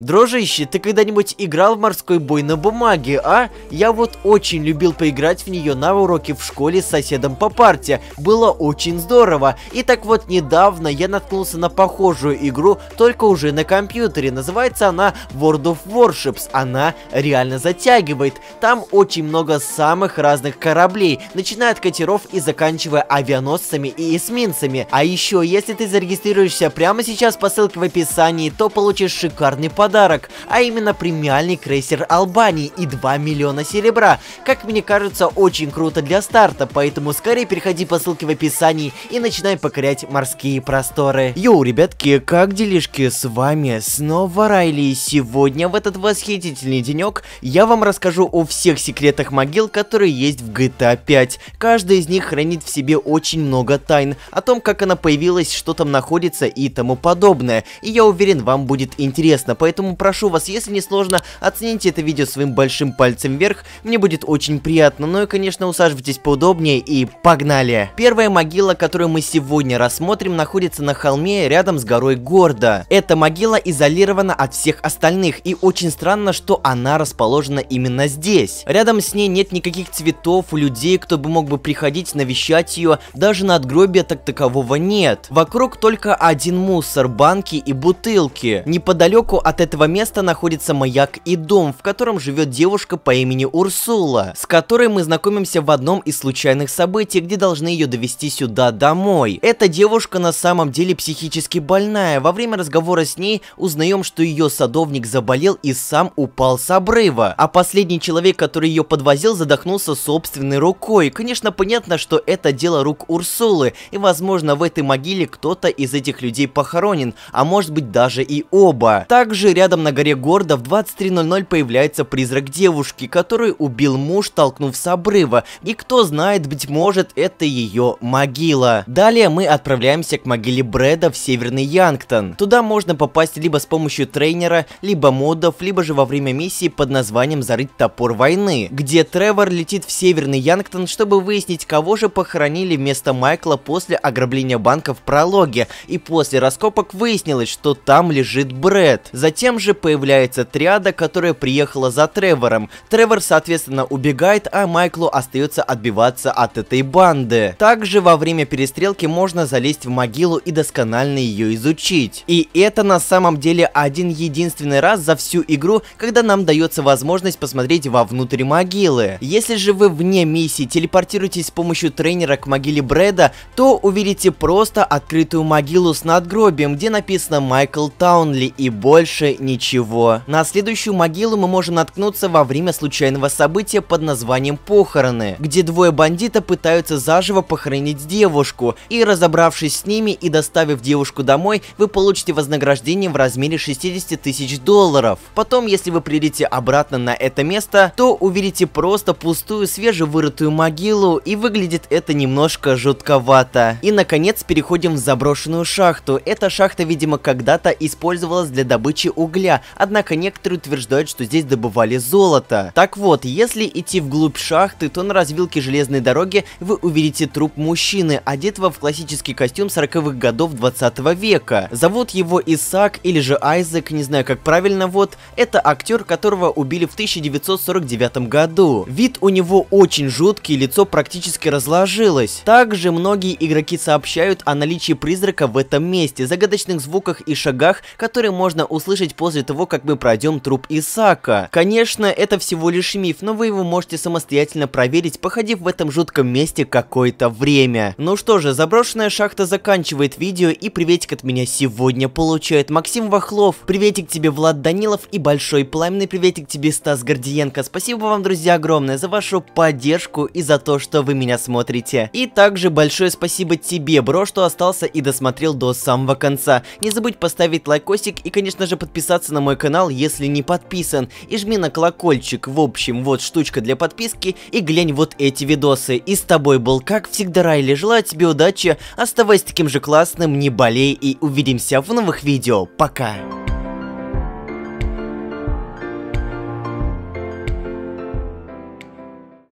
Дружище, ты когда-нибудь играл в морской бой на бумаге, а? Я вот очень любил поиграть в нее на уроке в школе с соседом по парте. Было очень здорово. И так вот недавно я наткнулся на похожую игру, только уже на компьютере. Называется она World of Warships. Она реально затягивает. Там очень много самых разных кораблей, начиная от катеров и заканчивая авианосцами и эсминцами. А еще, если ты зарегистрируешься прямо сейчас по ссылке в описании, то получишь шикарный подарок подарок, а именно премиальный крейсер Албании и 2 миллиона серебра. Как мне кажется, очень круто для старта, поэтому скорее переходи по ссылке в описании и начинай покорять морские просторы. Йоу, ребятки, как делишки? С вами снова Райли, сегодня в этот восхитительный денек я вам расскажу о всех секретах могил, которые есть в GTA 5. Каждая из них хранит в себе очень много тайн, о том, как она появилась, что там находится и тому подобное. И я уверен, вам будет интересно, поэтому поэтому прошу вас, если не сложно, оцените это видео своим большим пальцем вверх, мне будет очень приятно, ну и конечно усаживайтесь поудобнее и погнали! Первая могила, которую мы сегодня рассмотрим, находится на холме рядом с горой Горда. Эта могила изолирована от всех остальных, и очень странно, что она расположена именно здесь. Рядом с ней нет никаких цветов, людей, кто бы мог бы приходить навещать ее, даже на надгробия так такового нет. Вокруг только один мусор, банки и бутылки. Неподалеку от этой этого места находится маяк и дом, в котором живет девушка по имени Урсула, с которой мы знакомимся в одном из случайных событий, где должны ее довести сюда домой. Эта девушка на самом деле психически больная. Во время разговора с ней узнаем, что ее садовник заболел и сам упал с обрыва. А последний человек, который ее подвозил, задохнулся собственной рукой. Конечно, понятно, что это дело рук Урсулы, и возможно в этой могиле кто-то из этих людей похоронен, а может быть даже и оба. Также рядом на горе Горда в 23.00 появляется призрак девушки, которую убил муж, толкнув с обрыва. И кто знает, быть может, это ее могила. Далее мы отправляемся к могиле Брэда в Северный Янгтон. Туда можно попасть либо с помощью тренера, либо модов, либо же во время миссии под названием «Зарыть топор войны», где Тревор летит в Северный Янгтон, чтобы выяснить, кого же похоронили вместо Майкла после ограбления банка в прологе. И после раскопок выяснилось, что там лежит Брэд. Затем тем же появляется триада, которая приехала за Тревором. Тревор, соответственно, убегает, а Майклу остается отбиваться от этой банды. Также во время перестрелки можно залезть в могилу и досконально ее изучить. И это на самом деле один единственный раз за всю игру, когда нам дается возможность посмотреть вовнутрь могилы. Если же вы вне миссии телепортируетесь с помощью тренера к могиле Брэда, то увидите просто открытую могилу с надгробием, где написано Майкл Таунли и больше больше ничего. На следующую могилу мы можем наткнуться во время случайного события под названием похороны, где двое бандита пытаются заживо похоронить девушку, и разобравшись с ними и доставив девушку домой, вы получите вознаграждение в размере 60 тысяч долларов. Потом, если вы прилетите обратно на это место, то увидите просто пустую свежевырытую могилу, и выглядит это немножко жутковато. И наконец переходим в заброшенную шахту. Эта шахта, видимо, когда-то использовалась для добычи угля, однако некоторые утверждают, что здесь добывали золото. Так вот, если идти вглубь шахты, то на развилке железной дороги вы увидите труп мужчины, одетого в классический костюм 40-х годов 20 -го века. Зовут его Исаак или же Айзек, не знаю как правильно, вот, это актер, которого убили в 1949 году. Вид у него очень жуткий, лицо практически разложилось. Также многие игроки сообщают о наличии призрака в этом месте, загадочных звуках и шагах, которые можно услышать работать после того, как мы пройдем труп Исака. Конечно, это всего лишь миф, но вы его можете самостоятельно проверить, походив в этом жутком месте какое-то время. Ну что же, заброшенная шахта заканчивает видео и приветик от меня сегодня получает Максим Вахлов. Приветик тебе Влад Данилов и большой пламенный приветик тебе Стас Гордиенко. Спасибо вам, друзья, огромное за вашу поддержку и за то, что вы меня смотрите. И также большое спасибо тебе, бро, что остался и досмотрел до самого конца. Не забудь поставить лайкосик и, конечно же, подписаться подписаться на мой канал, если не подписан, и жми на колокольчик. В общем, вот штучка для подписки, и глянь вот эти видосы. И с тобой был, как всегда, Райли. Желаю тебе удачи, оставайся таким же классным, не болей, и увидимся в новых видео. Пока!